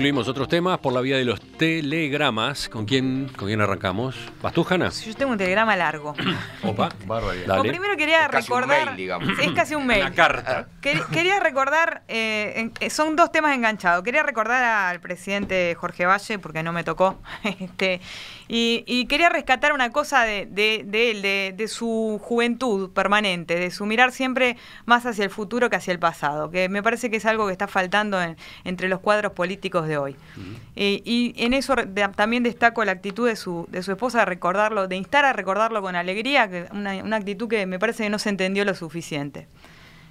incluimos otros temas por la vía de los telegramas. ¿Con quién, con quién arrancamos? ¿Vas tú, Hanna? Yo tengo un telegrama largo. Opa, primero quería recordar. un mail, es casi un mail. Una carta. quería recordar. Eh, eh, son dos temas enganchados. Quería recordar al presidente Jorge Valle, porque no me tocó. Este, y, quería rescatar una cosa de, él, de, su juventud permanente, de su mirar siempre más hacia el futuro que hacia el pasado, que me parece que es algo que está faltando entre los cuadros políticos de hoy. Eh, y en eso también destaco la actitud de su, de su esposa de recordarlo, de instar a recordarlo con alegría, que una, actitud que me parece que no se entendió lo suficiente.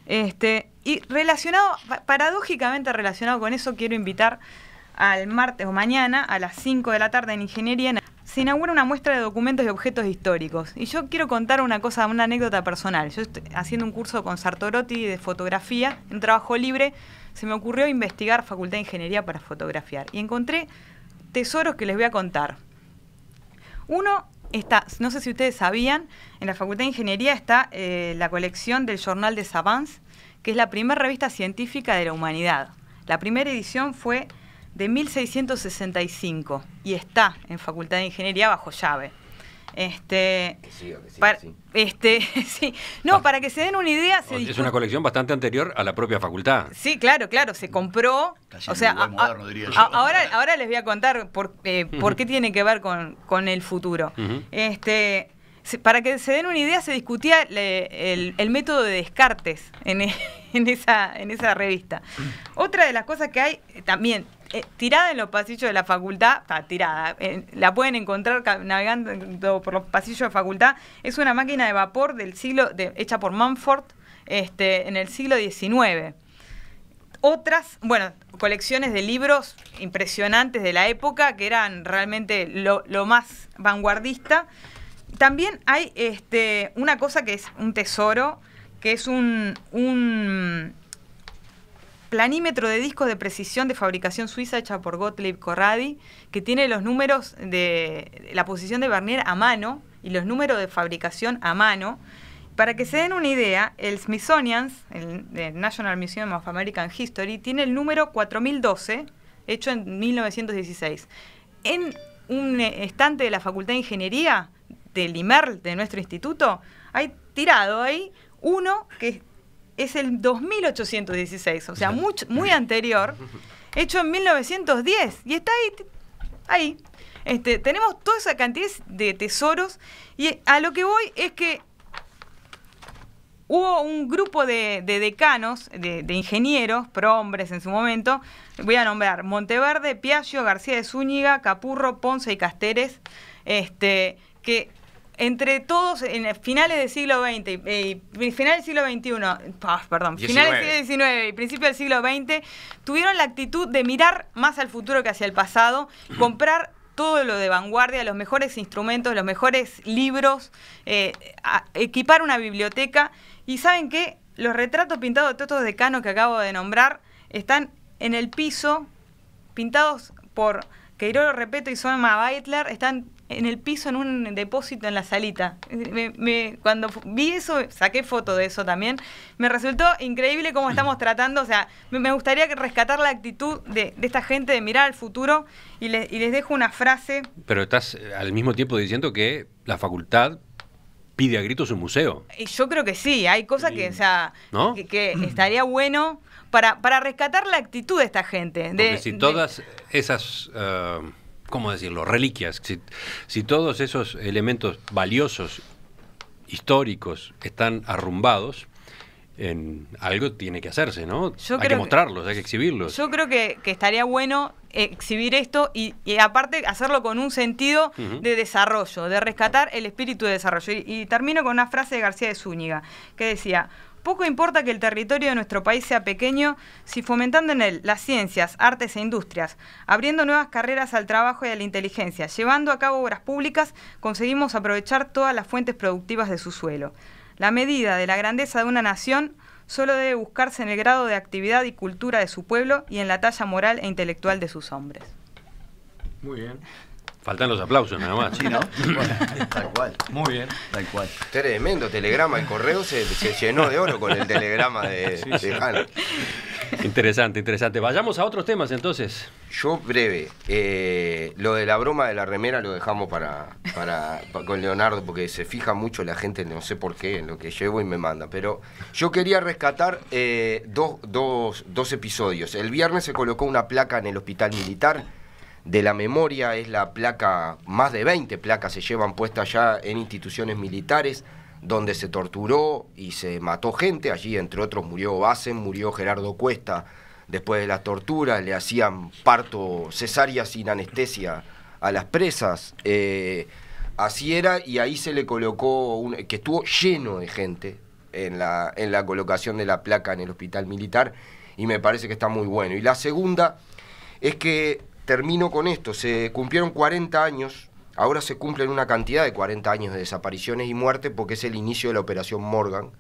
Este, y relacionado, paradójicamente relacionado con eso, quiero invitar al martes o mañana a las 5 de la tarde en Ingeniería se inaugura una muestra de documentos y objetos históricos. Y yo quiero contar una cosa, una anécdota personal. Yo estoy haciendo un curso con Sartorotti de fotografía, en trabajo libre se me ocurrió investigar Facultad de Ingeniería para fotografiar y encontré tesoros que les voy a contar. Uno está, no sé si ustedes sabían, en la Facultad de Ingeniería está eh, la colección del Journal de Savants, que es la primera revista científica de la humanidad. La primera edición fue de 1665 y está en Facultad de Ingeniería bajo llave. Este, sí. Este, sí. No, para que se den una idea. es una colección bastante anterior a la propia facultad. Sí, claro, claro. Se compró. o sea, ahora, ahora les voy a contar por, eh, qué tiene que ver con, el futuro. Este. para que se den una idea, se discutía el, método de Descartes esa, en esa revista. Otra de las cosas que hay, también eh, tirada en los pasillos de la facultad, tirada, eh, la pueden encontrar navegando por los pasillos de facultad, es una máquina de vapor del siglo hecha por Manford este, en el siglo XIX. Otras, bueno, colecciones de libros impresionantes de la época que eran realmente lo, más vanguardista. También hay este, una cosa que es un tesoro, que es un planímetro de discos de precisión de fabricación suiza hecha por Gottlieb Corradi, que tiene los números de la posición de Barnier a mano y los números de fabricación a mano. Para que se den una idea, el Smithsonian, el, National Museum of American History, tiene el número 4012, hecho en 1916. En un eh, estante de la Facultad de Ingeniería del IMERL, de nuestro instituto, hay tirado ahí uno que es el 2816, o sea, muy anterior, hecho en 1910. Y está ahí, ahí. Este, tenemos toda esa cantidad de tesoros y a lo que voy es que hubo un grupo de, decanos, de, ingenieros, prohombres en su momento, voy a nombrar Monteverde, Piaggio, García de Zúñiga, Capurro, Ponce y Casteres, este, que entre todos, en finales del siglo XX eh, y finales del siglo XXI, perdón, finales del siglo XIX y principios del siglo XX, tuvieron la actitud de mirar más al futuro que hacia el pasado, comprar todo lo de vanguardia, los mejores instrumentos, los mejores libros, eh, equipar una biblioteca. Y saben que los retratos pintados de todos de decanos que acabo de nombrar están en el piso, pintados por Queiro lo repito y Soma Baitler están en el piso en un depósito en la salita. cuando vi eso, saqué foto de eso también. Me resultó increíble cómo estamos tratando. O sea, me gustaría rescatar la actitud de, esta gente de mirar al futuro y, y les dejo una frase. Pero estás eh, al mismo tiempo diciendo que la facultad pide a gritos un museo. Yo creo que sí, hay cosas que, sea, que, estaría bueno para, para rescatar la actitud de esta gente. si todas esas, eh, ¿cómo decirlo?, reliquias, si, si todos esos elementos valiosos, históricos, están arrumbados, en algo tiene que hacerse, ¿no? hay que mostrarlos, hay que exhibirlos. Yo creo que, estaría bueno exhibir esto y, aparte hacerlo con un sentido de desarrollo, de rescatar el espíritu de desarrollo. Y, y termino con una frase de García de Zúñiga, que decía, poco importa que el territorio de nuestro país sea pequeño si fomentando en él las ciencias, artes e industrias, abriendo nuevas carreras al trabajo y a la inteligencia, llevando a cabo obras públicas, conseguimos aprovechar todas las fuentes productivas de su suelo. La medida de la grandeza de una nación solo debe buscarse en el grado de actividad y cultura de su pueblo y en la talla moral e intelectual de sus hombres. Muy bien. Faltan los aplausos nada más. Sí, ¿no? tal cual. Muy bien. Tal cual. Tremendo telegrama. y correo se, llenó de oro con el telegrama de, sí, sí. Interesante, interesante. Vayamos a otros temas entonces. Yo breve. Eh, lo de la broma de la remera lo dejamos para, para, con Leonardo porque se fija mucho la gente, no sé por qué, en lo que llevo y me manda. Pero yo quería rescatar eh, dos, dos episodios. El viernes se colocó una placa en el hospital militar de la memoria, es la placa, más de 20 placas se llevan puestas ya en instituciones militares donde se torturó y se mató gente. Allí, entre otros, murió Basen, murió Gerardo Cuesta. Después de las torturas, le hacían parto cesárea sin anestesia a las presas. Eh, así era, y ahí se le colocó, un, que estuvo lleno de gente en la, en la colocación de la placa en el hospital militar, y me parece que está muy bueno. Y la segunda es que, termino con esto, se cumplieron 40 años Ahora se cumplen una cantidad de 40 años de desapariciones y muerte porque es el inicio de la operación Morgan.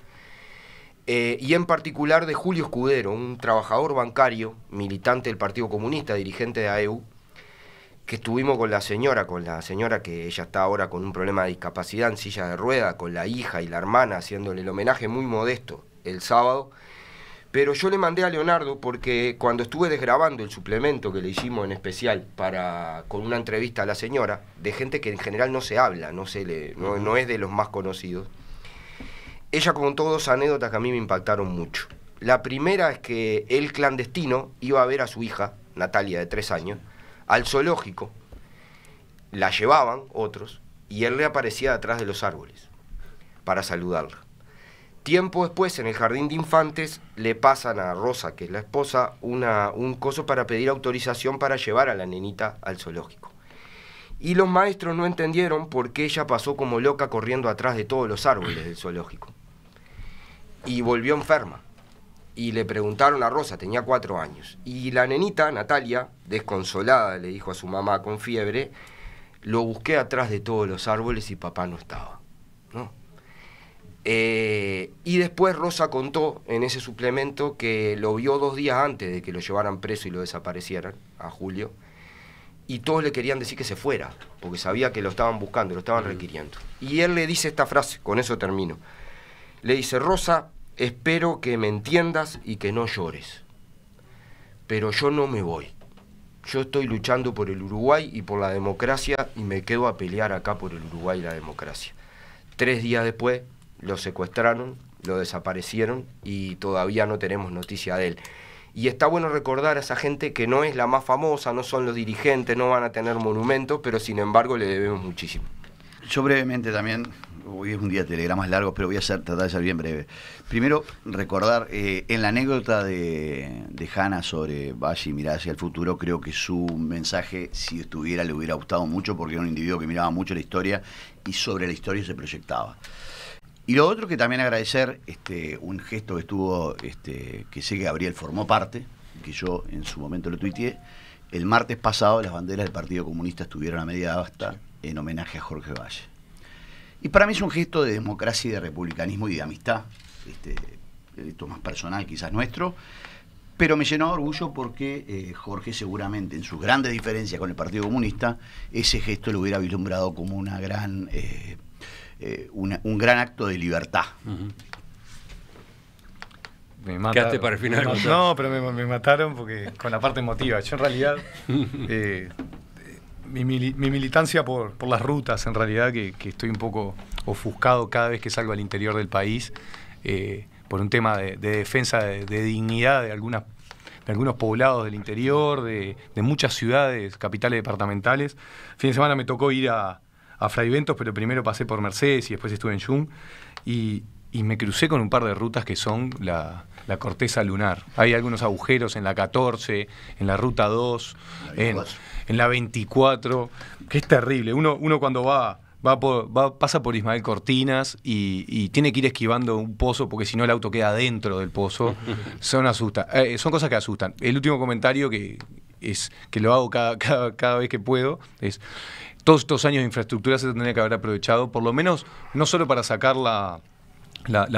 Eh, y en particular de Julio Escudero, un trabajador bancario, militante del Partido Comunista, dirigente de AEU, que estuvimos con la señora, con la señora que ella está ahora con un problema de discapacidad en silla de rueda, con la hija y la hermana, haciéndole el homenaje muy modesto el sábado. Pero yo le mandé a Leonardo porque cuando estuve desgrabando el suplemento que le hicimos en especial para con una entrevista a la señora, de gente que en general no se habla, no, se le, no, no es de los más conocidos, ella contó dos anécdotas que a mí me impactaron mucho. La primera es que el clandestino iba a ver a su hija, Natalia, de tres años, al zoológico. La llevaban otros y él le aparecía detrás de los árboles para saludarla. Tiempo después, en el jardín de infantes, le pasan a Rosa, que es la esposa, un coso para pedir autorización para llevar a la nenita al zoológico. Y los maestros no entendieron por qué ella pasó como loca corriendo atrás de todos los árboles del zoológico. Y volvió enferma. Y le preguntaron a Rosa, tenía cuatro años. Y la nenita, Natalia, desconsolada, le dijo a su mamá con fiebre, lo busqué atrás de todos los árboles y papá no estaba. ¿No? Eh, y después Rosa contó en ese suplemento que lo vio dos días antes de que lo llevaran preso y lo desaparecieran, a Julio, y todos le querían decir que se fuera, porque sabía que lo estaban buscando, lo estaban mm. requiriendo. Y él le dice esta frase, con eso termino. Le dice, Rosa, espero que me entiendas y que no llores, pero yo no me voy. Yo estoy luchando por el Uruguay y por la democracia y me quedo a pelear acá por el Uruguay y la democracia. Tres días después lo secuestraron, lo desaparecieron y todavía no tenemos noticia de él. Y está bueno recordar a esa gente que no es la más famosa, no son los dirigentes, no van a tener monumentos, pero sin embargo le debemos muchísimo. Yo brevemente también, hoy es un día de telegramas largos, pero voy a tratar de ser bien breve. Primero, recordar, eh, en la anécdota de, de Hannah sobre Valle y mirar hacia el futuro, creo que su mensaje, si estuviera, le hubiera gustado mucho porque era un individuo que miraba mucho la historia y sobre la historia se proyectaba. Y lo otro que también agradecer, este, un gesto que estuvo, este, que sé que Gabriel formó parte, que yo en su momento lo tuiteé, el martes pasado las banderas del Partido Comunista estuvieron a media asta en homenaje a Jorge Valle. Y para mí es un gesto de democracia y de republicanismo y de amistad, este, esto más personal quizás nuestro, pero me llenó de orgullo porque eh, Jorge seguramente en sus grandes diferencias con el Partido Comunista, ese gesto lo hubiera vislumbrado como una gran... Eh, eh, un gran acto de libertad. Me final. no, pero me, mataron porque con la parte emotiva. Yo en realidad, eh, mi, militancia por, las rutas, en realidad, que, estoy un poco ofuscado cada vez que salgo al interior del país, eh, por un tema de, defensa de, dignidad de algunos poblados del interior, de, muchas ciudades, capitales departamentales. fin de semana me tocó ir a, a Fray pero primero pasé por Mercedes y después estuve en Jung. Y, me crucé con un par de rutas que son la, corteza lunar. Hay algunos agujeros en la 14, en la ruta 2, en, la 24, que es terrible. Uno, uno cuando va, va, por, pasa por Ismael Cortinas y, tiene que ir esquivando un pozo porque si no el auto queda dentro del pozo. son, asusta, eh, son cosas que asustan. El último comentario que, es, que lo hago cada, cada vez que puedo es todos estos años de infraestructura se tendría que haber aprovechado, por lo menos no solo para sacar la,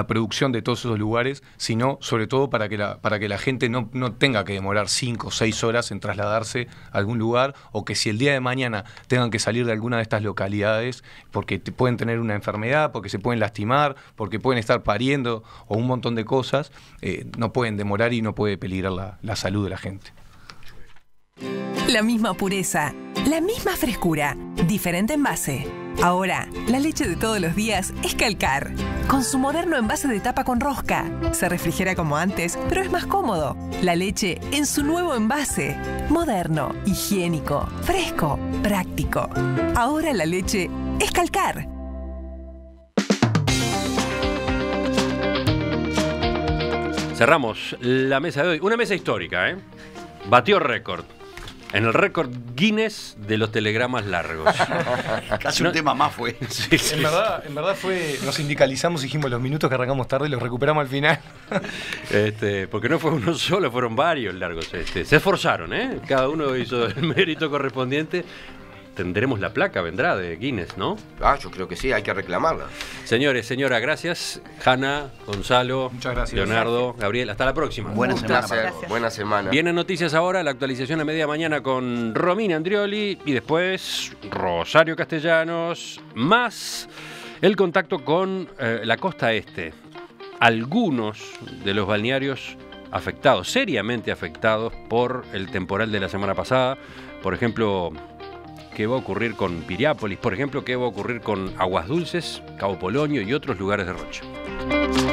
producción de todos esos lugares, sino sobre todo para que la, para que la gente no, tenga que demorar cinco o seis horas en trasladarse a algún lugar o que si el día de mañana tengan que salir de alguna de estas localidades porque pueden tener una enfermedad, porque se pueden lastimar, porque pueden estar pariendo o un montón de cosas, eh, no pueden demorar y no puede peligrar la, la salud de la gente. La misma pureza la misma frescura, diferente envase. Ahora, la leche de todos los días es Calcar. Con su moderno envase de tapa con rosca. Se refrigera como antes, pero es más cómodo. La leche en su nuevo envase. Moderno, higiénico, fresco, práctico. Ahora la leche es Calcar. Cerramos la mesa de hoy. Una mesa histórica, ¿eh? Batió récord. En el récord Guinness de los telegramas largos. Casi un tema más fue. En, verdad, en verdad fue. Nos sindicalizamos dijimos los minutos que arrancamos tarde y los recuperamos al final. Este, porque no fue uno solo, fueron varios largos. Este, se esforzaron, ¿eh? Cada uno hizo el mérito correspondiente tendremos la placa, vendrá de Guinness, ¿no? Ah, yo creo que sí, hay que reclamarla. Señores, señora, gracias. Jana, Gonzalo, Leonardo, Gabriel, hasta la próxima. Buenas semana. Buena semana. Vienen noticias ahora, la actualización a media mañana con Romina Andrioli y después Rosario Castellanos, más el contacto con eh, la costa este. Algunos de los balnearios afectados, seriamente afectados por el temporal de la semana pasada, por ejemplo, qué va a ocurrir con Piriápolis, por ejemplo, qué va a ocurrir con Aguas Dulces, Cabo Polonio y otros lugares de Rocha.